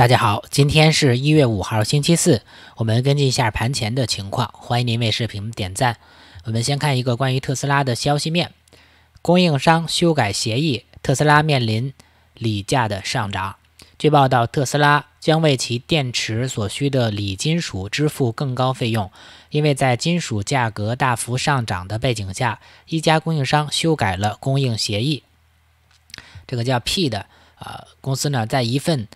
大家好，今天是一月五号星期四，我们跟进一下盘前的情况。欢迎您为视频点赞。我们先看一个关于特斯拉的消息面，供应商修改协议，特斯拉面临锂价的上涨。据报道，特斯拉将为其电池所需的锂金属支付更高费用，因为在金属价格大幅上涨的背景下，一家供应商修改了供应协议。这个叫 P 的啊公司呢，在一份。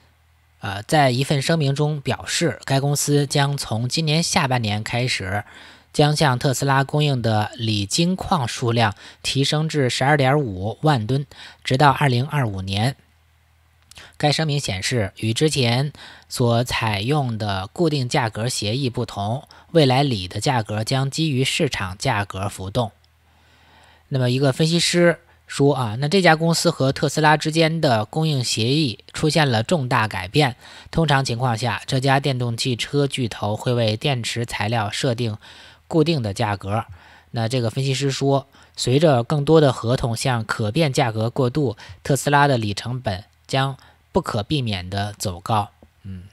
呃，在一份声明中表示，该公司将从今年下半年开始，将向特斯拉供应的锂精矿数量提升至十二点五万吨，直到二零二五年。该声明显示，与之前所采用的固定价格协议不同，未来锂的价格将基于市场价格浮动。那么，一个分析师。说啊，那这家公司和特斯拉之间的供应协议出现了重大改变。通常情况下，这家电动汽车巨头会为电池材料设定固定的价格。那这个分析师说，随着更多的合同向可变价格过渡，特斯拉的里成本将不可避免地走高。嗯，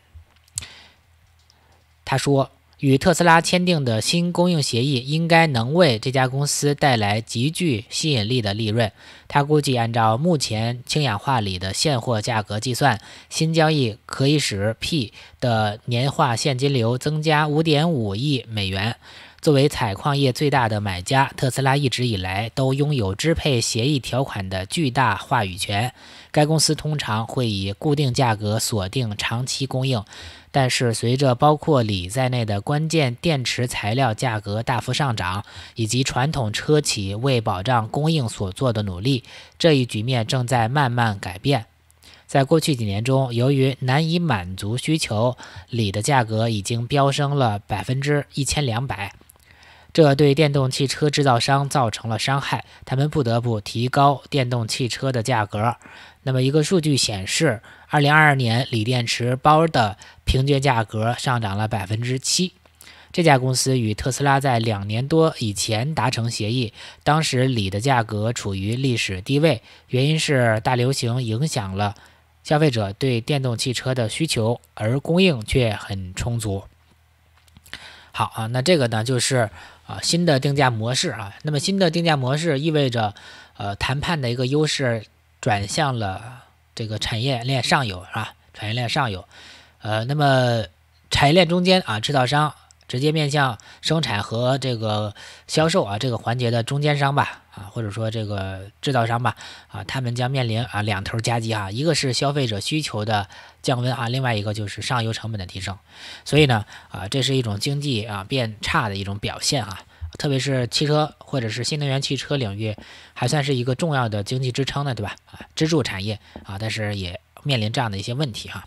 他说。与特斯拉签订的新供应协议应该能为这家公司带来极具吸引力的利润。他估计，按照目前氢氧化锂的现货价格计算，新交易可以使 P 的年化现金流增加5.5亿美元。作为采矿业最大的买家，特斯拉一直以来都拥有支配协议条款的巨大话语权。该公司通常会以固定价格锁定长期供应。但是，随着包括锂在内的关键电池材料价格大幅上涨，以及传统车企为保障供应所做的努力，这一局面正在慢慢改变。在过去几年中，由于难以满足需求，锂的价格已经飙升了百分之一千两百，这对电动汽车制造商造成了伤害，他们不得不提高电动汽车的价格。那么，一个数据显示。二零二二年，锂电池包的平均价格上涨了百分之七。这家公司与特斯拉在两年多以前达成协议，当时锂的价格处于历史低位，原因是大流行影响了消费者对电动汽车的需求，而供应却很充足。好啊，那这个呢，就是啊新的定价模式啊。那么新的定价模式意味着，呃，谈判的一个优势转向了。这个产业链上游是吧？产业链上游，呃，那么产业链中间啊，制造商直接面向生产和这个销售啊这个环节的中间商吧，啊，或者说这个制造商吧，啊，他们将面临啊两头夹击啊，一个是消费者需求的降温啊，另外一个就是上游成本的提升，所以呢，啊，这是一种经济啊变差的一种表现啊。特别是汽车或者是新能源汽车领域，还算是一个重要的经济支撑呢，对吧？啊，支柱产业啊，但是也面临这样的一些问题哈。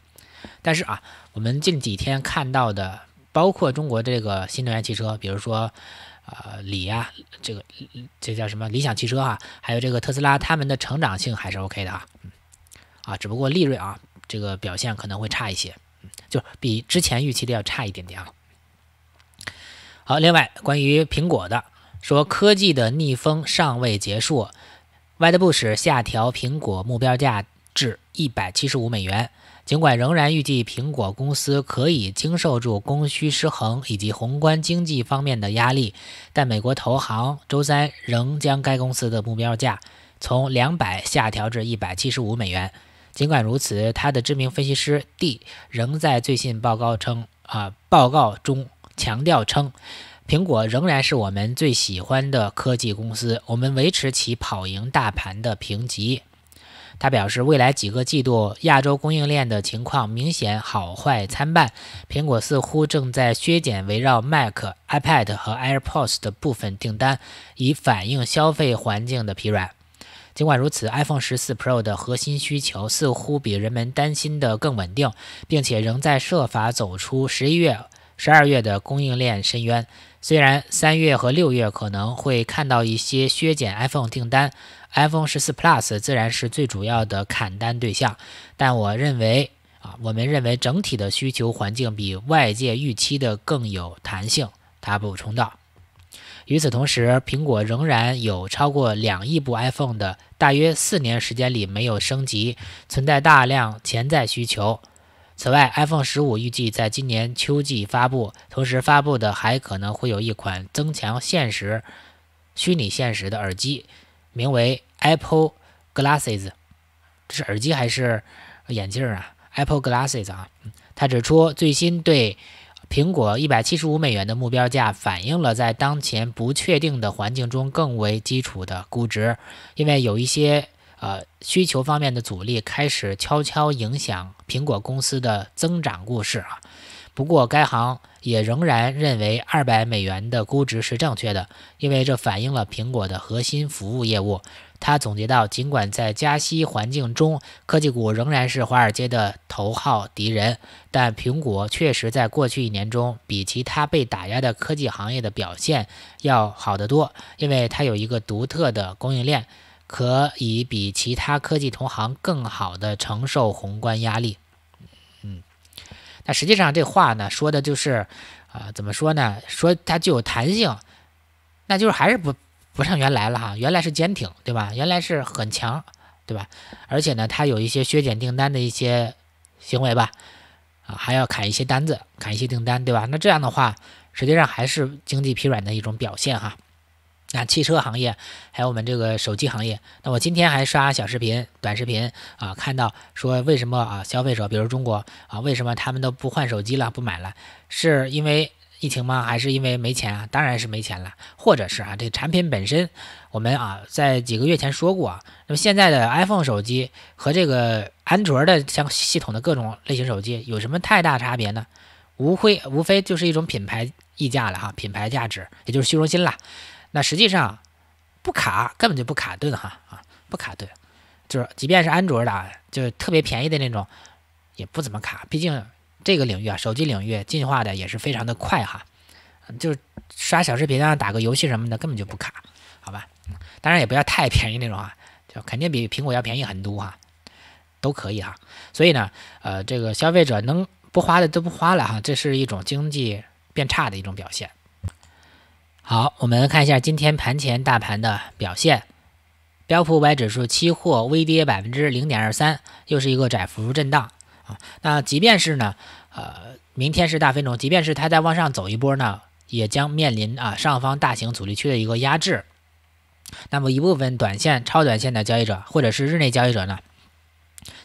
但是啊，我们近几天看到的，包括中国这个新能源汽车，比如说，呃，锂呀，这个这叫什么理想汽车哈，还有这个特斯拉，他们的成长性还是 OK 的啊。啊，只不过利润啊，这个表现可能会差一些，就比之前预期的要差一点点啊。好，另外关于苹果的，说科技的逆风尚未结束。w h i t e b o u s h 下调苹果目标价至一百七十五美元，尽管仍然预计苹果公司可以经受住供需失衡以及宏观经济方面的压力，但美国投行周三仍将该公司的目标价从两百下调至一百七十五美元。尽管如此，他的知名分析师 D 仍在最新报告称，啊，报告中。强调称，苹果仍然是我们最喜欢的科技公司，我们维持其跑赢大盘的评级。他表示，未来几个季度亚洲供应链的情况明显好坏参半，苹果似乎正在削减围绕 Mac、iPad 和 AirPods 的部分订单，以反映消费环境的疲软。尽管如此，iPhone 14 Pro 的核心需求似乎比人们担心的更稳定，并且仍在设法走出十一月。十二月的供应链深渊，虽然三月和六月可能会看到一些削减 iPhone 订单，iPhone 十四 Plus 自然是最主要的砍单对象，但我认为啊，我们认为整体的需求环境比外界预期的更有弹性。他补充道。与此同时，苹果仍然有超过两亿部 iPhone 的大约四年时间里没有升级，存在大量潜在需求。此外，iPhone 15预计在今年秋季发布，同时发布的还可能会有一款增强现实、虚拟现实的耳机，名为 Apple Glasses。这是耳机还是眼镜啊？Apple Glasses 啊。他指出，最新对苹果175美元的目标价反映了在当前不确定的环境中更为基础的估值，因为有一些。呃，需求方面的阻力开始悄悄影响苹果公司的增长故事啊。不过，该行也仍然认为200美元的估值是正确的，因为这反映了苹果的核心服务业务。他总结到，尽管在加息环境中，科技股仍然是华尔街的头号敌人，但苹果确实在过去一年中比其他被打压的科技行业的表现要好得多，因为它有一个独特的供应链。可以比其他科技同行更好的承受宏观压力，嗯，那实际上这话呢说的就是，啊，怎么说呢？说它具有弹性，那就是还是不不像原来了哈，原来是坚挺，对吧？原来是很强，对吧？而且呢，它有一些削减订单的一些行为吧，啊，还要砍一些单子，砍一些订单，对吧？那这样的话，实际上还是经济疲软的一种表现哈。那汽车行业，还有我们这个手机行业。那我今天还刷小视频、短视频啊，看到说为什么啊，消费者比如中国啊，为什么他们都不换手机了，不买了？是因为疫情吗？还是因为没钱啊？当然是没钱了，或者是啊，这产品本身，我们啊在几个月前说过，啊，那么现在的 iPhone 手机和这个安卓的像系统的各种类型手机有什么太大差别呢？无非无非就是一种品牌溢价了哈，品牌价值，也就是虚荣心了。那实际上不卡，根本就不卡顿哈啊，不卡顿，就是即便是安卓的，就是特别便宜的那种，也不怎么卡。毕竟这个领域啊，手机领域进化的也是非常的快哈。就是刷小视频啊，打个游戏什么的根本就不卡，好吧？当然也不要太便宜那种啊，就肯定比苹果要便宜很多哈，都可以哈。所以呢，呃，这个消费者能不花的都不花了哈，这是一种经济变差的一种表现。好，我们看一下今天盘前大盘的表现。标普五百指数期货微跌百分之零点二三，又是一个窄幅震荡啊。那即便是呢，呃，明天是大非农，即便是它再往上走一波呢，也将面临啊上方大型阻力区的一个压制。那么一部分短线、超短线的交易者，或者是日内交易者呢，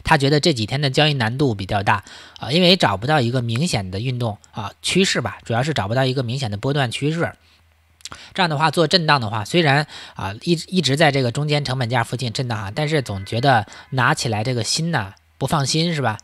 他觉得这几天的交易难度比较大啊，因为找不到一个明显的运动啊趋势吧，主要是找不到一个明显的波段趋势。这样的话做震荡的话，虽然啊一一直在这个中间成本价附近震荡哈，但是总觉得拿起来这个心呢不放心是吧？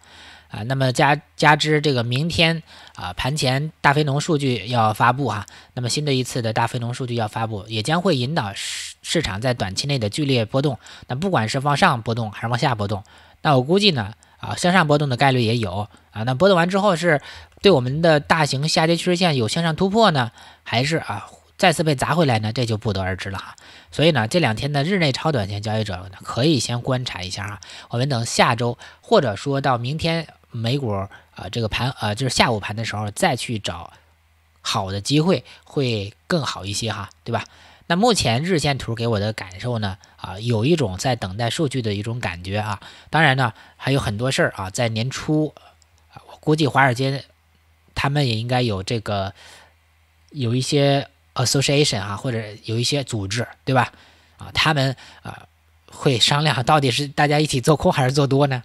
啊，那么加加之这个明天啊盘前大非农数据要发布哈，那么新的一次的大非农数据要发布，也将会引导市市场在短期内的剧烈波动。那不管是往上波动还是往下波动，那我估计呢啊向上波动的概率也有啊。那波动完之后是对我们的大型下跌趋势线有向上突破呢，还是啊？再次被砸回来呢，这就不得而知了哈。所以呢，这两天的日内超短线交易者可以先观察一下啊。我们等下周，或者说到明天美股啊这个盘呃就是下午盘的时候再去找好的机会会更好一些哈，对吧？那目前日线图给我的感受呢啊，有一种在等待数据的一种感觉啊。当然呢，还有很多事儿啊，在年初啊，我估计华尔街他们也应该有这个有一些。Association 啊，或者有一些组织，对吧？啊，他们啊会商量到底是大家一起做空还是做多呢？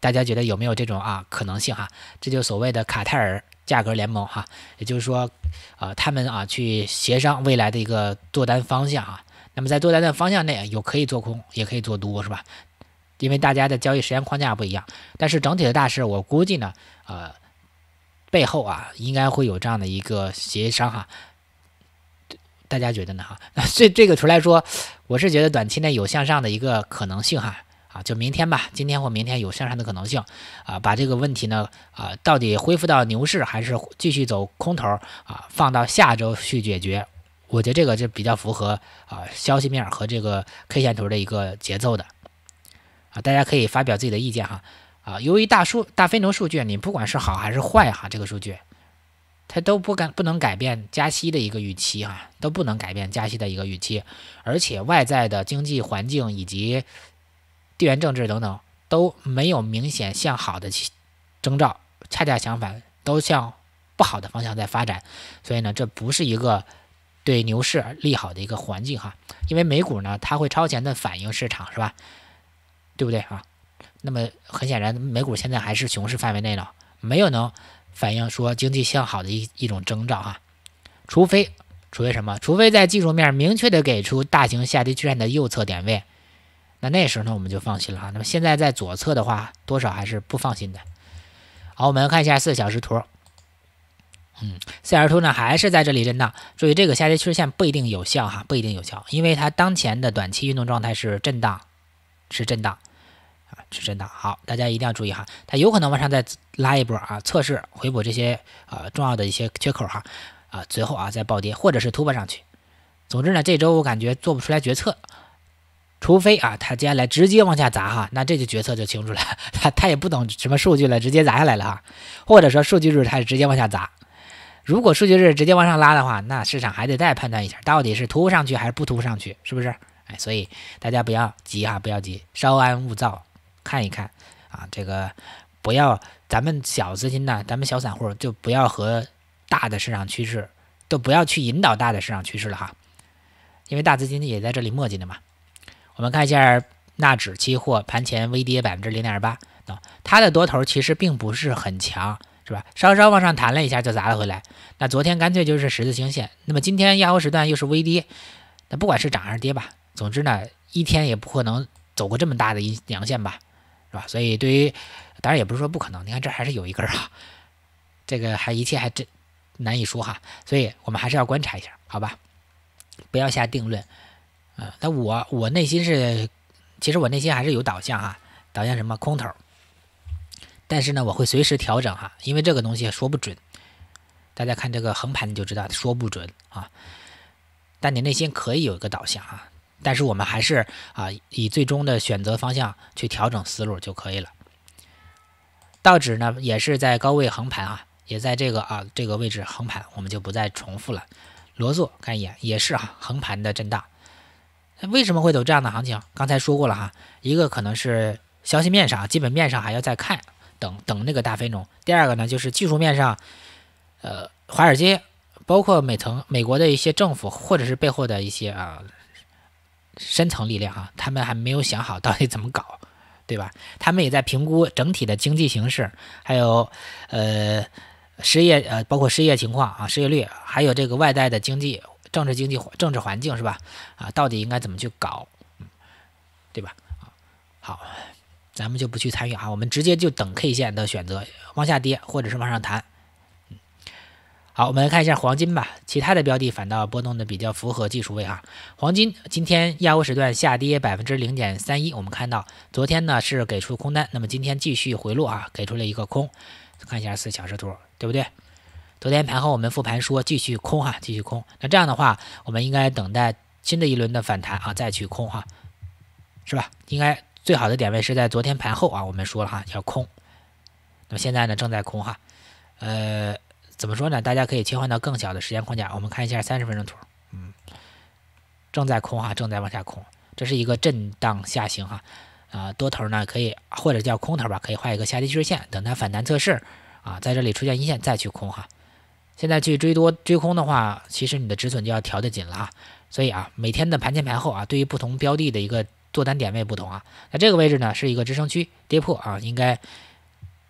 大家觉得有没有这种啊可能性哈？这就所谓的卡泰尔价格联盟哈，也就是说，呃，他们啊去协商未来的一个做单方向啊。那么在做单的方向内，有可以做空，也可以做多，是吧？因为大家的交易时间框架不一样，但是整体的大势，我估计呢，呃，背后啊应该会有这样的一个协商哈。大家觉得呢？哈，这 这个图来说，我是觉得短期内有向上的一个可能性哈啊，就明天吧，今天或明天有向上的可能性啊。把这个问题呢啊，到底恢复到牛市还是继续走空头啊，放到下周去解决。我觉得这个就比较符合啊消息面和这个 K 线图的一个节奏的啊。大家可以发表自己的意见哈啊。由于大数大非农数据，你不管是好还是坏哈，这个数据。它都不敢不能改变加息的一个预期哈，都不能改变加息的一个预期，而且外在的经济环境以及地缘政治等等都没有明显向好的征兆，恰恰相反都向不好的方向在发展，所以呢，这不是一个对牛市利好的一个环境哈，因为美股呢它会超前的反映市场是吧？对不对啊？那么很显然美股现在还是熊市范围内呢，没有能。反映说经济向好的一一种征兆哈，除非除非什么，除非在技术面明确的给出大型下跌趋势的右侧点位，那那时候呢我们就放心了哈。那么现在在左侧的话，多少还是不放心的。好，我们看一下四小时图，嗯，四小时图呢还是在这里震荡，注意这个下跌趋势线不一定有效哈，不一定有效，因为它当前的短期运动状态是震荡，是震荡。是真的好，大家一定要注意哈，它有可能往上再拉一波啊，测试回补这些呃重要的一些缺口哈，啊最后啊再暴跌，或者是突破上去。总之呢，这周我感觉做不出来决策，除非啊它接下来直接往下砸哈，那这就决策就清楚了，它 它也不懂什么数据了，直接砸下来了哈，或者说数据日它是直接往下砸，如果数据日直接往上拉的话，那市场还得再判断一下到底是突上去还是不突上去，是不是？哎，所以大家不要急哈，不要急，稍安勿躁。看一看啊，这个不要咱们小资金呢，咱们小散户就不要和大的市场趋势都不要去引导大的市场趋势了哈，因为大资金也在这里磨迹呢嘛。我们看一下纳指期货盘前微跌百分之零点二八，啊，它的多头其实并不是很强，是吧？稍稍往上弹了一下就砸了回来。那昨天干脆就是十字星线，那么今天亚欧时段又是微跌，那不管是涨还是跌吧，总之呢，一天也不可能走过这么大的一阳线吧。是吧？所以对于，当然也不是说不可能。你看这还是有一根啊，这个还一切还真难以说哈。所以我们还是要观察一下，好吧？不要下定论，嗯。那我我内心是，其实我内心还是有导向啊，导向什么空头。但是呢，我会随时调整哈，因为这个东西说不准。大家看这个横盘你就知道说不准啊。但你内心可以有一个导向啊。但是我们还是啊，以最终的选择方向去调整思路就可以了。道指呢也是在高位横盘啊，也在这个啊这个位置横盘，我们就不再重复了。罗素看一眼也是啊横盘的震荡。为什么会走这样的行情？刚才说过了哈，一个可能是消息面上、基本面上还要再看等等那个大非农。第二个呢，就是技术面上，呃，华尔街包括美腾美国的一些政府或者是背后的一些啊。深层力量啊，他们还没有想好到底怎么搞，对吧？他们也在评估整体的经济形势，还有呃失业呃包括失业情况啊，失业率，还有这个外在的经济、政治经济政治环境是吧？啊，到底应该怎么去搞，嗯，对吧？好，咱们就不去参与啊，我们直接就等 K 线的选择往下跌或者是往上弹。好，我们来看一下黄金吧。其他的标的反倒波动的比较符合技术位啊。黄金今天亚欧时段下跌百分之零点三一。我们看到昨天呢是给出空单，那么今天继续回落啊，给出了一个空。看一下四小时图，对不对？昨天盘后我们复盘说继续空哈，继续空。那这样的话，我们应该等待新的一轮的反弹啊，再去空哈，是吧？应该最好的点位是在昨天盘后啊，我们说了哈要空。那么现在呢正在空哈，呃。怎么说呢？大家可以切换到更小的时间框架，我们看一下三十分钟图。嗯，正在空哈，正在往下空，这是一个震荡下行哈。啊，多头呢可以，或者叫空头吧，可以画一个下跌趋势线，等它反弹测试啊，在这里出现阴线再去空哈。现在去追多追空的话，其实你的止损就要调得紧了啊。所以啊，每天的盘前盘后啊，对于不同标的的一个做单点位不同啊。那这个位置呢是一个支撑区，跌破啊应该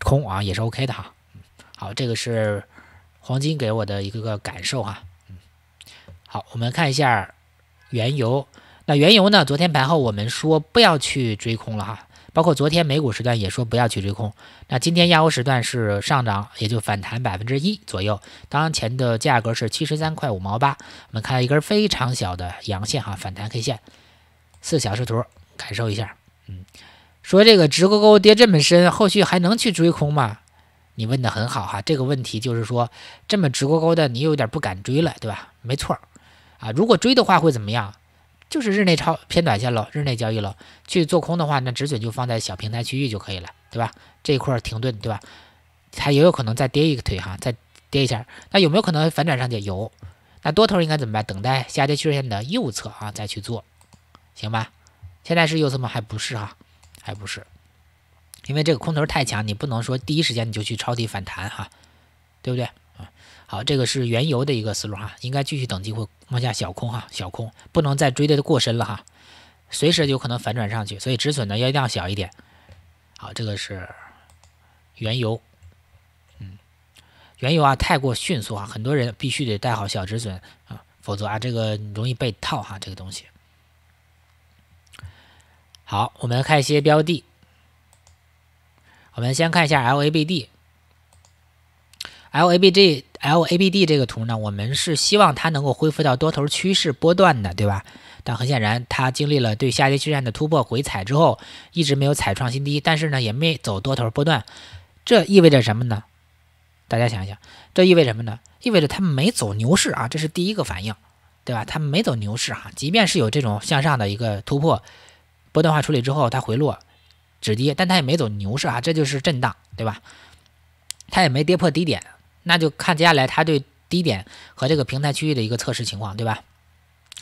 空啊也是 OK 的哈。好，这个是。黄金给我的一个个感受哈，嗯，好，我们看一下原油。那原油呢？昨天盘后我们说不要去追空了哈，包括昨天美股时段也说不要去追空。那今天亚欧时段是上涨，也就反弹百分之一左右。当前的价格是七十三块五毛八。我们看到一根非常小的阳线哈，反弹 K 线。四小时图感受一下，嗯，说这个直勾勾跌这么深，后续还能去追空吗？你问的很好哈，这个问题就是说，这么直勾勾的，你有点不敢追了，对吧？没错儿，啊，如果追的话会怎么样？就是日内超偏短线喽，日内交易喽，去做空的话，那止损就放在小平台区域就可以了，对吧？这一块儿停顿，对吧？它也有可能再跌一个腿哈，再跌一下，那有没有可能反转上去？有，那多头应该怎么办？等待下跌趋势线的右侧啊，再去做，行吧？现在是右侧吗？还不是哈，还不是。因为这个空头太强，你不能说第一时间你就去抄底反弹哈，对不对？啊，好，这个是原油的一个思路哈，应该继续等机会，往下小空哈，小空不能再追的过深了哈，随时有可能反转上去，所以止损呢要一定要小一点。好，这个是原油，嗯，原油啊太过迅速啊，很多人必须得带好小止损啊，否则啊这个容易被套哈，这个东西。好，我们看一些标的。我们先看一下 L A B D、L A B G、L A B D 这个图呢，我们是希望它能够恢复到多头趋势波段的，对吧？但很显然，它经历了对下跌趋势的突破回踩之后，一直没有踩创新低，但是呢，也没走多头波段，这意味着什么呢？大家想一想，这意味着什么呢？意味着它没走牛市啊，这是第一个反应，对吧？它没走牛市哈，即便是有这种向上的一个突破，波段化处理之后，它回落。止跌，但它也没走牛市啊，这就是震荡，对吧？它也没跌破低点，那就看接下来它对低点和这个平台区域的一个测试情况，对吧？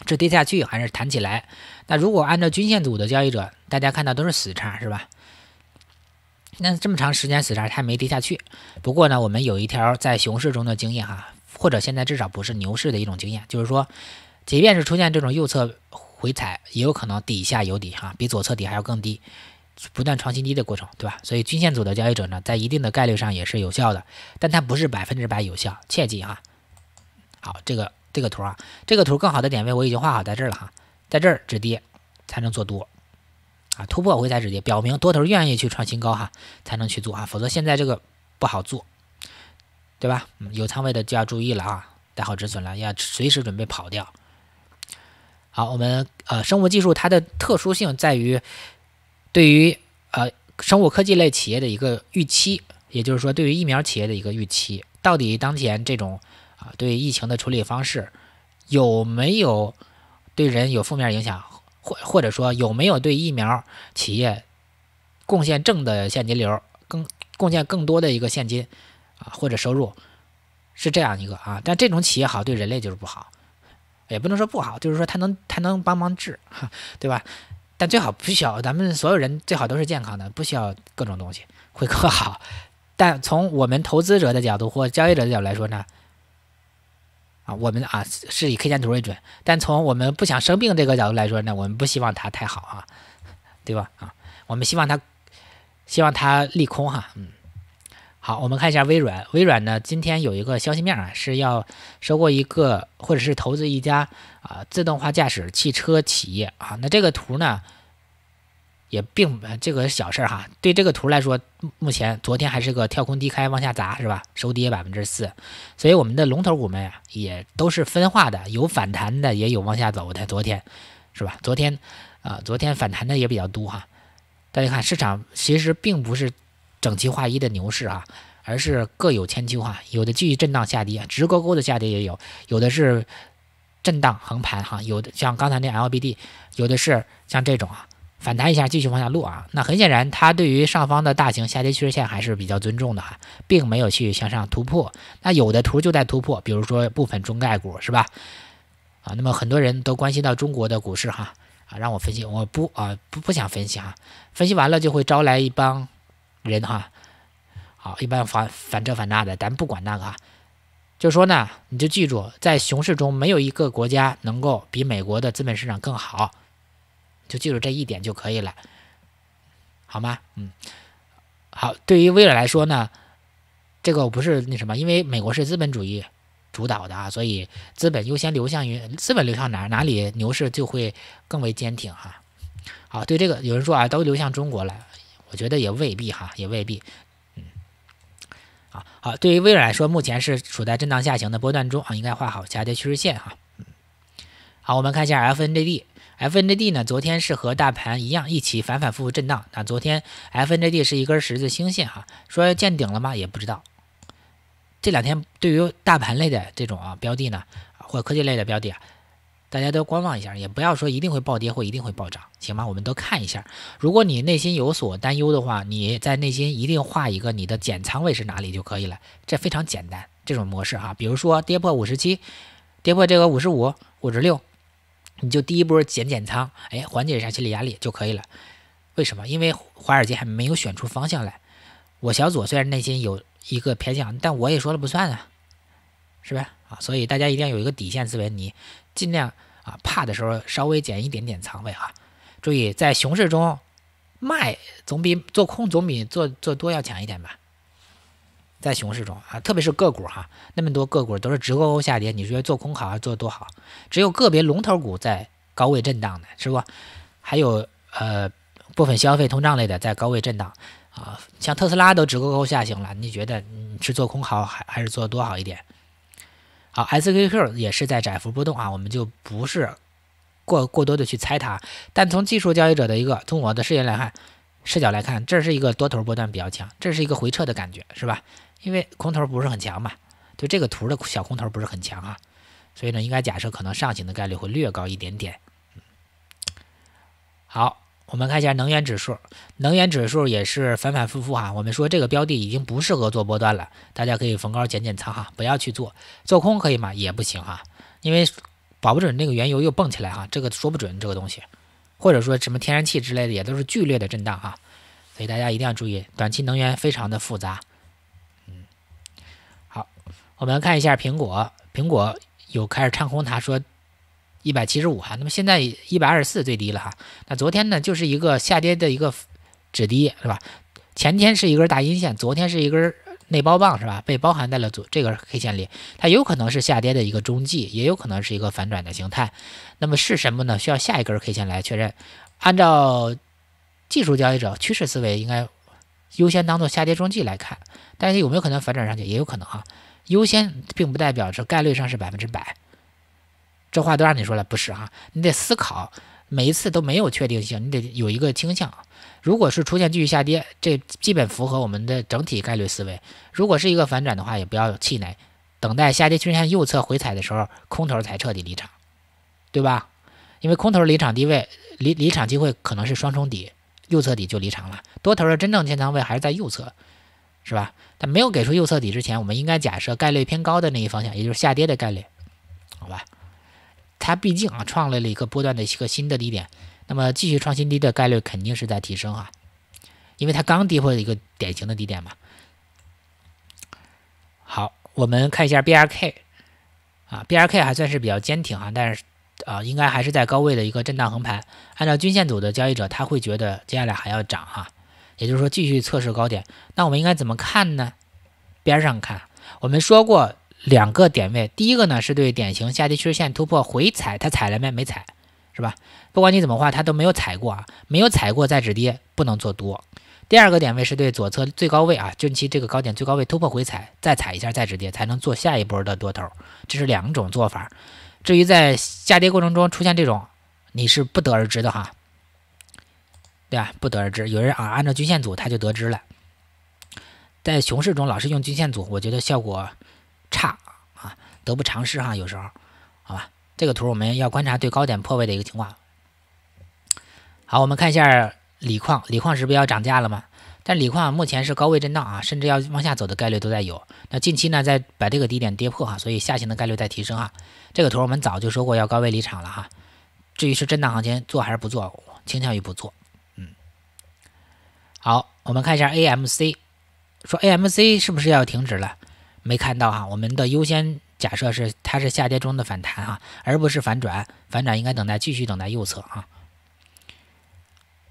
是跌下去还是弹起来？那如果按照均线组的交易者，大家看到都是死叉，是吧？那这么长时间死叉，它没跌下去。不过呢，我们有一条在熊市中的经验哈，或者现在至少不是牛市的一种经验，就是说，即便是出现这种右侧回踩，也有可能底下有底哈，比左侧底还要更低。不断创新低的过程，对吧？所以均线组的交易者呢，在一定的概率上也是有效的，但它不是百分之百有效，切记啊。好，这个这个图啊，这个图更好的点位我已经画好在这儿了哈，在这儿止跌才能做多啊，突破回踩止跌，表明多头愿意去创新高哈，才能去做啊，否则现在这个不好做，对吧？嗯、有仓位的就要注意了啊，带好止损了，要随时准备跑掉。好，我们呃，生物技术它的特殊性在于。对于呃生物科技类企业的一个预期，也就是说，对于疫苗企业的一个预期，到底当前这种啊对疫情的处理方式有没有对人有负面影响，或或者说有没有对疫苗企业贡献正的现金流，更贡献更多的一个现金啊或者收入，是这样一个啊。但这种企业好对人类就是不好，也不能说不好，就是说它能它能帮忙治，对吧？但最好不需要，咱们所有人最好都是健康的，不需要各种东西会更好。但从我们投资者的角度或交易者的角度来说呢，啊，我们啊是以 K 线图为准。但从我们不想生病这个角度来说呢，我们不希望它太好啊，对吧？啊，我们希望它，希望它利空哈，嗯。好，我们看一下微软。微软呢，今天有一个消息面啊，是要收购一个或者是投资一家啊自动化驾驶汽车企业啊。那这个图呢，也并这个小事儿哈。对这个图来说，目前昨天还是个跳空低开往下砸是吧？收跌百分之四。所以我们的龙头股们呀，也都是分化的，有反弹的，也有往下走的。昨天是吧？昨天啊，昨天反弹的也比较多哈。大家看市场其实并不是。整齐划一的牛市啊，而是各有千秋啊。有的继续震荡下跌，直勾勾的下跌也有；有的是震荡横盘哈，有的像刚才那 LBD，有的是像这种啊，反弹一下继续往下落啊。那很显然，它对于上方的大型下跌趋势线还是比较尊重的哈，并没有去向上突破。那有的图就在突破，比如说部分中概股是吧？啊，那么很多人都关心到中国的股市哈啊，让我分析，我不啊不不想分析哈，分析完了就会招来一帮。人哈，好，一般反反这反那的，咱不管那个啊，就说呢，你就记住，在熊市中没有一个国家能够比美国的资本市场更好，就记住这一点就可以了，好吗？嗯，好，对于微软来说呢，这个我不是那什么，因为美国是资本主义主导的啊，所以资本优先流向于资本流向哪哪里，牛市就会更为坚挺哈。好，对这个有人说啊，都流向中国了。我觉得也未必哈，也未必，嗯，啊好，对于微软来说，目前是处在震荡下行的波段中啊，应该画好下跌趋势线啊，嗯，好，我们看一下 FNJD，FNJD 呢，昨天是和大盘一样一起反反复复震荡，那昨天 FNJD 是一根十字星线哈，说见顶了吗？也不知道。这两天对于大盘类的这种啊标的呢，或科技类的标的啊。大家都观望一下，也不要说一定会暴跌或一定会暴涨，行吗？我们都看一下。如果你内心有所担忧的话，你在内心一定画一个你的减仓位是哪里就可以了，这非常简单。这种模式哈，比如说跌破五十七，跌破这个五十五、五十六，你就第一波减减仓，哎，缓解一下心理压力就可以了。为什么？因为华尔街还没有选出方向来。我小左虽然内心有一个偏向，但我也说了不算啊。是呗啊，所以大家一定要有一个底线思维，你尽量啊怕的时候稍微减一点点仓位哈。注意在熊市中卖总比做空总比做做多要强一点吧。在熊市中啊，特别是个股哈，那么多个股都是直勾勾下跌，你觉得做空好还是做多好？只有个别龙头股在高位震荡的是不？还有呃部分消费通胀类的在高位震荡啊，像特斯拉都直勾勾下行了，你觉得你是做空好还还是做多好一点？好，SQQ 也是在窄幅波动啊，我们就不是过过多的去猜它。但从技术交易者的一个从我的视野来看，视角来看，这是一个多头波段比较强，这是一个回撤的感觉，是吧？因为空头不是很强嘛，就这个图的小空头不是很强啊，所以呢，应该假设可能上行的概率会略高一点点。好。我们看一下能源指数，能源指数也是反反复复哈。我们说这个标的已经不适合做波段了，大家可以逢高减减仓哈，不要去做做空可以吗？也不行哈，因为保不准那个原油又蹦起来哈，这个说不准这个东西，或者说什么天然气之类的也都是剧烈的震荡哈，所以大家一定要注意，短期能源非常的复杂。嗯，好，我们看一下苹果，苹果有开始唱空，他说。一百七十五哈，那么现在一百二十四最低了哈。那昨天呢，就是一个下跌的一个止跌是吧？前天是一根大阴线，昨天是一根内包棒是吧？被包含在了左这个 K 线里，它有可能是下跌的一个中继，也有可能是一个反转的形态。那么是什么呢？需要下一根 K 线来确认。按照技术交易者趋势思维，应该优先当做下跌中继来看，但是有没有可能反转上去？也有可能哈。优先并不代表着概率上是百分之百。这话都让你说了，不是啊，你得思考，每一次都没有确定性，你得有一个倾向。如果是出现继续下跌，这基本符合我们的整体概率思维。如果是一个反转的话，也不要气馁，等待下跌均线右侧回踩的时候，空头才彻底离场，对吧？因为空头离场低位离离场机会可能是双重底，右侧底就离场了。多头的真正建仓位还是在右侧，是吧？但没有给出右侧底之前，我们应该假设概率偏高的那一方向，也就是下跌的概率，好吧？它毕竟啊创了一个波段的一个新的低点，那么继续创新低的概率肯定是在提升啊，因为它刚跌破了一个典型的低点嘛。好，我们看一下 BRK 啊，BRK 还算是比较坚挺哈，但是啊应该还是在高位的一个震荡横盘。按照均线组的交易者，他会觉得接下来还要涨哈，也就是说继续测试高点。那我们应该怎么看呢？边上看，我们说过。两个点位，第一个呢是对典型下跌趋势线突破回踩，它踩了没？没踩，是吧？不管你怎么画，它都没有踩过啊，没有踩过再止跌，不能做多。第二个点位是对左侧最高位啊，近期这个高点最高位突破回踩，再踩一下再止跌，才能做下一波的多头。这是两种做法。至于在下跌过程中出现这种，你是不得而知的哈，对吧？不得而知。有人啊，按照均线组他就得知了。在熊市中老是用均线组，我觉得效果。差啊，得不偿失哈，有时候，好吧，这个图我们要观察对高点破位的一个情况。好，我们看一下锂矿，锂矿是不是要涨价了吗？但锂矿目前是高位震荡啊，甚至要往下走的概率都在有。那近期呢，在把这个低点跌破哈，所以下行的概率在提升啊。这个图我们早就说过要高位离场了哈。至于是震荡行情做还是不做，倾向于不做。嗯，好，我们看一下 AMC，说 AMC 是不是要停止了？没看到哈，我们的优先假设是它是下跌中的反弹哈，而不是反转。反转应该等待，继续等待右侧啊。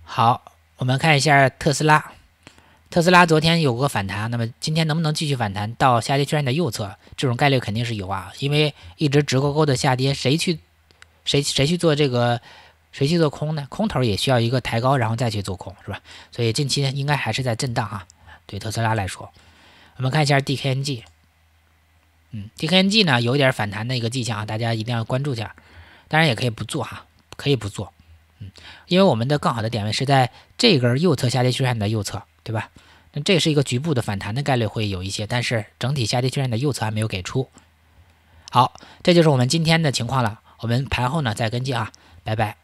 好，我们看一下特斯拉，特斯拉昨天有个反弹，那么今天能不能继续反弹到下跌趋势的右侧？这种概率肯定是有啊，因为一直直勾勾的下跌，谁去谁谁去做这个，谁去做空呢？空头也需要一个抬高，然后再去做空是吧？所以近期应该还是在震荡啊。对特斯拉来说，我们看一下 DKNG。嗯 t k n g 呢有一点反弹的一个迹象啊，大家一定要关注下，当然也可以不做哈，可以不做。嗯，因为我们的更好的点位是在这根右侧下跌趋势线的右侧，对吧？那这是一个局部的反弹的概率会有一些，但是整体下跌趋势线的右侧还没有给出。好，这就是我们今天的情况了，我们盘后呢再跟进啊，拜拜。